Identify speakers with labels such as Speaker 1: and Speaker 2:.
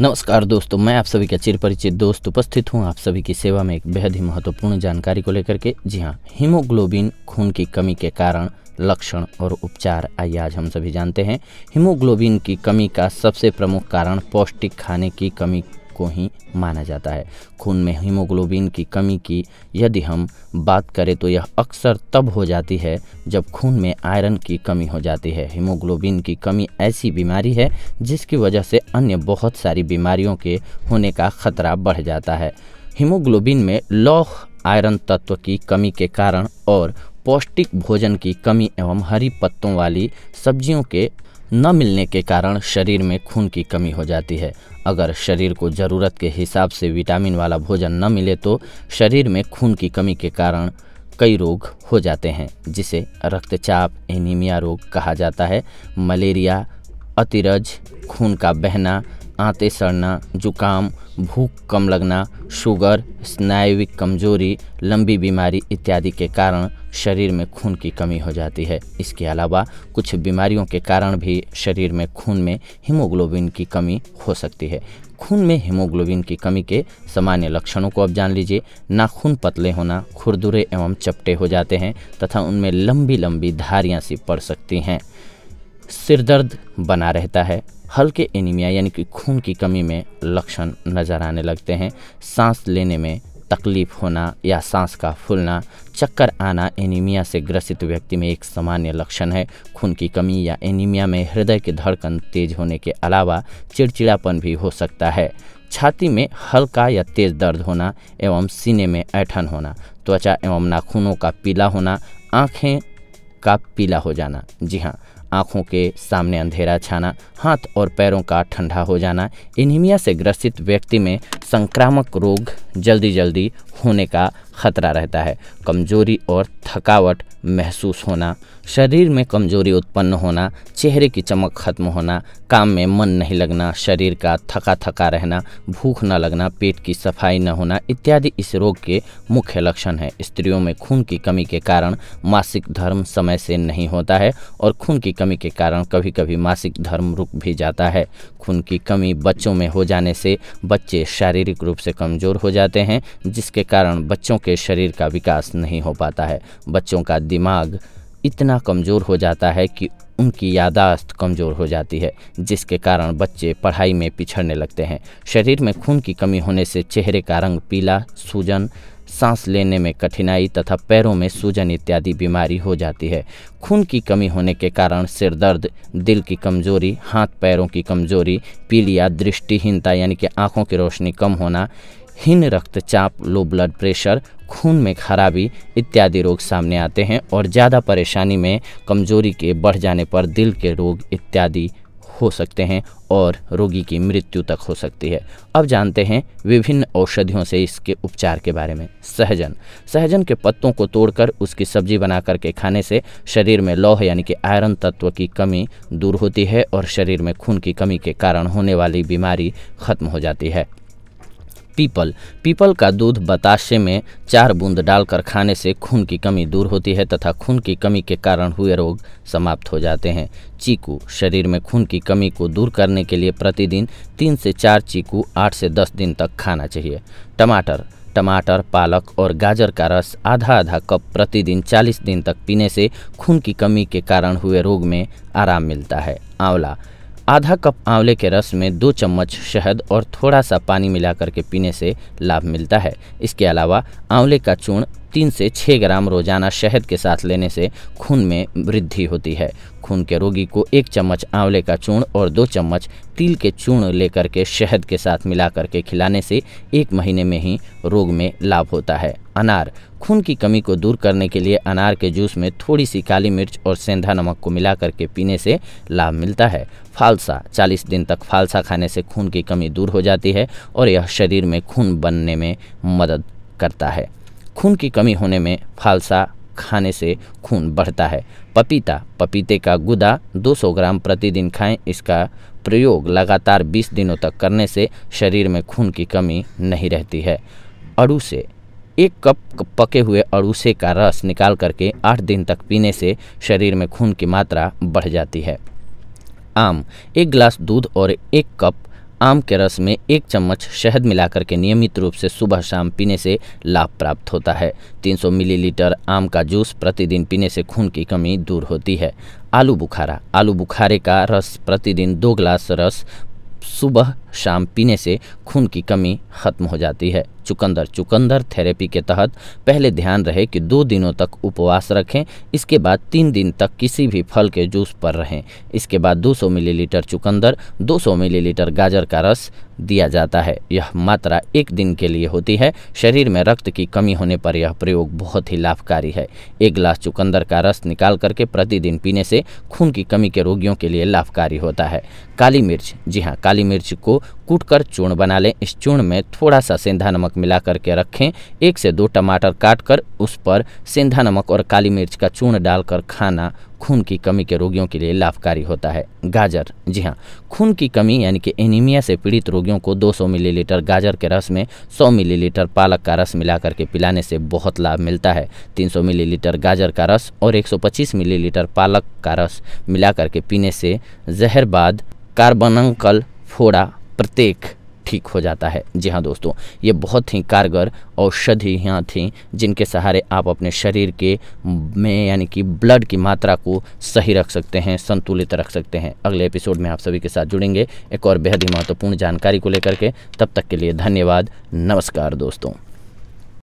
Speaker 1: नमस्कार दोस्तों मैं आप सभी का चिर परिचित दोस्त उपस्थित हूं आप सभी की सेवा में एक बेहद ही महत्वपूर्ण जानकारी को लेकर के जी हां हीमोग्लोबिन खून की कमी के कारण लक्षण और उपचार आइए आज हम सभी जानते हैं हीमोग्लोबिन की कमी का सबसे प्रमुख कारण पौष्टिक खाने की कमी को ही माना जाता है खून में हीमोग्लोबिन की कमी की यदि हम बात करें तो यह अक्सर तब हो जाती है जब खून में आयरन की कमी हो जाती है हीमोग्लोबिन की कमी ऐसी बीमारी है जिसकी वजह से अन्य बहुत सारी बीमारियों के होने का खतरा बढ़ जाता है हीमोग्लोबिन में लौह आयरन तत्व की कमी के कारण और पौष्टिक भोजन की कमी एवं हरी पत्तों वाली सब्जियों के न मिलने के कारण शरीर में खून की कमी हो जाती है अगर शरीर को ज़रूरत के हिसाब से विटामिन वाला भोजन न मिले तो शरीर में खून की कमी के कारण कई रोग हो जाते हैं जिसे रक्तचाप एनीमिया रोग कहा जाता है मलेरिया अतिरज खून का बहना आते सड़ना जुकाम भूख कम लगना शुगर स्नायुविक कमजोरी लंबी बीमारी इत्यादि के कारण शरीर में खून की कमी हो जाती है इसके अलावा कुछ बीमारियों के कारण भी शरीर में खून में हीमोग्लोबिन की कमी हो सकती है खून में हीमोग्लोबिन की कमी के सामान्य लक्षणों को अब जान लीजिए नाखून पतले होना खुरदुरे एवं चपटे हो जाते हैं तथा उनमें लंबी लंबी धारियाँ सी पड़ सकती हैं सिर दर्द बना रहता है हल्के एनीमिया यानी कि खून की कमी में लक्षण नज़र आने लगते हैं सांस लेने में तकलीफ होना या सांस का फूलना चक्कर आना एनीमिया से ग्रसित व्यक्ति में एक सामान्य लक्षण है खून की कमी या एनीमिया में हृदय की धड़कन तेज होने के अलावा चिड़चिड़ापन भी हो सकता है छाती में हल्का या तेज दर्द होना एवं सीने में ऐठन होना त्वचा एवं नाखूनों का पीला होना आँखें का पीला हो जाना जी हाँ आँखों के सामने अंधेरा छाना हाथ और पैरों का ठंडा हो जाना एनीमिया से ग्रसित व्यक्ति में संक्रामक रोग जल्दी जल्दी होने का खतरा रहता है कमजोरी और थकावट महसूस होना शरीर में कमजोरी उत्पन्न होना चेहरे की चमक खत्म होना काम में मन नहीं लगना शरीर का थका थका रहना भूख न लगना पेट की सफाई न होना इत्यादि इस रोग के मुख्य लक्षण हैं स्त्रियों में खून की कमी के कारण मासिक धर्म समय से नहीं होता है और खून की कमी के कारण कभी कभी मासिक धर्म रुक भी जाता है खून की कमी बच्चों में हो जाने से बच्चे शारीरिक रूप से कमज़ोर हो जाते हैं जिसके कारण बच्चों के शरीर का विकास नहीं हो पाता है बच्चों का दिमाग इतना कमज़ोर हो जाता है कि उनकी यादाश्त कमज़ोर हो जाती है जिसके कारण बच्चे पढ़ाई में पिछड़ने लगते हैं शरीर में खून की कमी होने से चेहरे का रंग पीला सूजन सांस लेने में कठिनाई तथा पैरों में सूजन इत्यादि बीमारी हो जाती है खून की कमी होने के कारण सिर दर्द दिल की कमज़ोरी हाथ पैरों की कमज़ोरी पीलिया दृष्टिहीनता यानी कि आँखों की रोशनी कम होना हीन रक्तचाप लो ब्लड प्रेशर खून में खराबी इत्यादि रोग सामने आते हैं और ज़्यादा परेशानी में कमजोरी के बढ़ जाने पर दिल के रोग इत्यादि हो सकते हैं और रोगी की मृत्यु तक हो सकती है अब जानते हैं विभिन्न औषधियों से इसके उपचार के बारे में सहजन सहजन के पत्तों को तोड़कर उसकी सब्जी बना करके खाने से शरीर में लौह यानी कि आयरन तत्व की कमी दूर होती है और शरीर में खून की कमी के कारण होने वाली बीमारी खत्म हो जाती है पीपल पीपल का दूध बताशे में चार बूंद डालकर खाने से खून की कमी दूर होती है तथा खून की कमी के कारण हुए रोग समाप्त हो जाते हैं चीकू शरीर में खून की कमी को दूर करने के लिए प्रतिदिन तीन से चार चीकू आठ से दस दिन तक खाना चाहिए टमाटर टमाटर पालक और गाजर का रस आधा आधा कप प्रतिदिन 40 दिन तक पीने से खून की कमी के कारण हुए रोग में आराम मिलता है आंवला आधा कप आंवले के रस में दो चम्मच शहद और थोड़ा सा पानी मिलाकर के पीने से लाभ मिलता है इसके अलावा आंवले का चूर्ण तीन से छः ग्राम रोजाना शहद के साथ लेने से खून में वृद्धि होती है खून के रोगी को एक चम्मच आंवले का चूर्ण और दो चम्मच तिल के चूर्ण लेकर के शहद के साथ मिला करके खिलाने से एक महीने में ही रोग में लाभ होता है अनार खून की कमी को दूर करने के लिए अनार के जूस में थोड़ी सी काली मिर्च और सेंधा नमक को मिला करके पीने से लाभ मिलता है फालसा 40 दिन तक फालसा खाने से खून की कमी दूर हो जाती है और यह शरीर में खून बनने में मदद करता है खून की कमी होने में फालसा खाने से खून बढ़ता है पपीता पपीते का गुदा 200 ग्राम प्रतिदिन खाएं इसका प्रयोग लगातार 20 दिनों तक करने से शरीर में खून की कमी नहीं रहती है अड़ूसे एक कप पके हुए अड़ूसे का रस निकाल करके आठ दिन तक पीने से शरीर में खून की मात्रा बढ़ जाती है आम एक गिलास दूध और एक कप आम के रस में एक चम्मच शहद मिलाकर के नियमित रूप से सुबह शाम पीने से लाभ प्राप्त होता है 300 मिलीलीटर आम का जूस प्रतिदिन पीने से खून की कमी दूर होती है आलू बुखारा आलू बुखारे का रस प्रतिदिन दो ग्लास रस सुबह शाम पीने से खून की कमी खत्म हो जाती है चुकंदर चुकंदर थेरेपी के तहत पहले ध्यान रहे कि दो दिनों तक उपवास रखें इसके बाद तीन दिन तक किसी भी फल के जूस पर रहें इसके बाद 200 मिलीलीटर चुकंदर 200 मिलीलीटर गाजर का रस दिया जाता है यह मात्रा एक दिन के लिए होती है शरीर में रक्त की कमी होने पर यह प्रयोग बहुत ही लाभकारी है एक गिलास चुकंदर का रस निकाल करके प्रतिदिन पीने से खून की कमी के रोगियों के लिए लाभकारी होता है काली मिर्च जी हाँ काली मिर्च को कूटकर चूर्ण बना लें इस चूर्ण में थोड़ा सा सेंधा नमक मिला करके रखें एक से दो टमाटर काट कर उस पर सेंधा नमक और काली मिर्च का चूर्ण डालकर खाना खून की कमी के रोगियों के लिए लाभकारी होता है गाजर जी हाँ खून की कमी यानी कि एनीमिया से पीड़ित रोगियों को 200 मिलीलीटर गाजर के रस में 100 मिलीलीटर पालक का रस मिलाकर के पिलाने से बहुत लाभ मिलता है 300 मिलीलीटर गाजर का रस और 125 मिलीलीटर पालक का रस मिलाकर के पीने से जहरबाद कार्बनकल फोड़ा प्रत्येक ठीक हो जाता है जी हाँ दोस्तों ये बहुत ही कारगर औषधि यहाँ थी जिनके सहारे आप अपने शरीर के में यानी कि ब्लड की मात्रा को सही रख सकते हैं संतुलित रख सकते हैं अगले एपिसोड में आप सभी के साथ जुड़ेंगे एक और बेहद ही महत्वपूर्ण जानकारी को लेकर के तब तक के लिए धन्यवाद नमस्कार दोस्तों